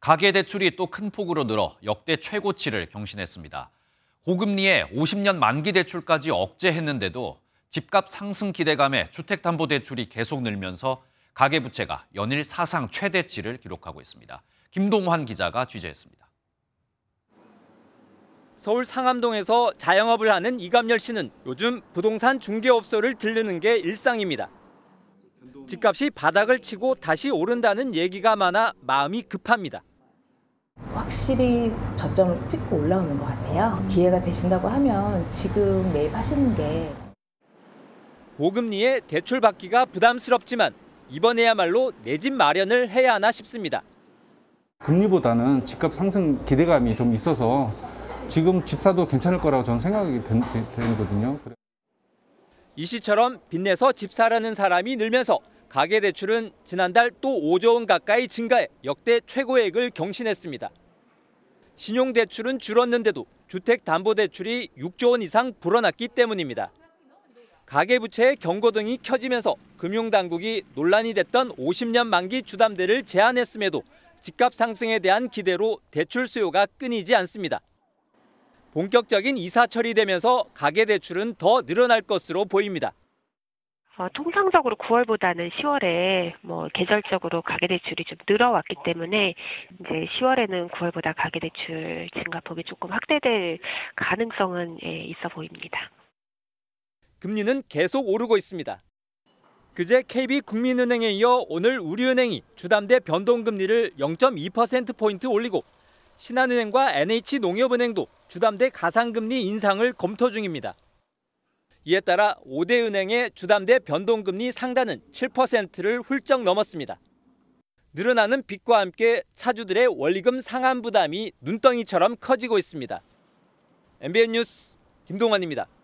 가계 대출이 또 큰 폭으로 늘어 역대 최고치를 경신했습니다. 고금리에 50년 만기 대출까지 억제했는데도 집값 상승 기대감에 주택담보대출이 계속 늘면서 가계부채가 연일 사상 최대치를 기록하고 있습니다. 김동환 기자가 취재했습니다. 서울 상암동에서 자영업을 하는 이감열 씨는 요즘 부동산 중개업소를 들르는 게 일상입니다. 집값이 바닥을 치고 다시 오른다는 얘기가 많아 마음이 급합니다. 확실히 저점을 찍고 올라오는 것 같아요. 음. 기회가 되신다고 하면 지금 매입하시는 게 고금리에 대출 받기가 부담스럽지만 이번에야말로 내 집 마련을 해야 하나 싶습니다. 금리보다는 집값 상승 기대감이 좀 있어서 지금 집 사도 괜찮을 거라고 저는 생각이 된, 되거든요. 이 씨처럼 빚내서 집 사라는 사람이 늘면서 가계대출은 지난달 또 5조 원 가까이 증가해 역대 최고액을 경신했습니다. 신용대출은 줄었는데도 주택담보대출이 6조 원 이상 불어났기 때문입니다. 가계부채의 경고등이 켜지면서 금융당국이 논란이 됐던 50년 만기 주담대를 제한했음에도 집값 상승에 대한 기대로 대출 수요가 끊이지 않습니다. 본격적인 이사 처리되면서 가계대출은 더 늘어날 것으로 보입니다. 어, 통상적으로 9월보다는 10월에 뭐 계절적으로 가계 대출이 좀 늘어왔기 때문에 이제 10월에는 9월보다 가계 대출 증가폭이 조금 확대될 가능성은 예, 있어 보입니다. 금리는 계속 오르고 있습니다. 그제 KB 국민은행에 이어 오늘 우리은행이 주담대 변동금리를 0.2%포인트 올리고 신한은행과 NH농협은행도 주담대 가상금리 인상을 검토 중입니다. 이에 따라 5대 은행의 주담대 변동금리 상단은 7%를 훌쩍 넘었습니다. 늘어나는 빚과 함께 차주들의 원리금 상환 부담이 눈덩이처럼 커지고 있습니다. MBN 뉴스 김동환입니다.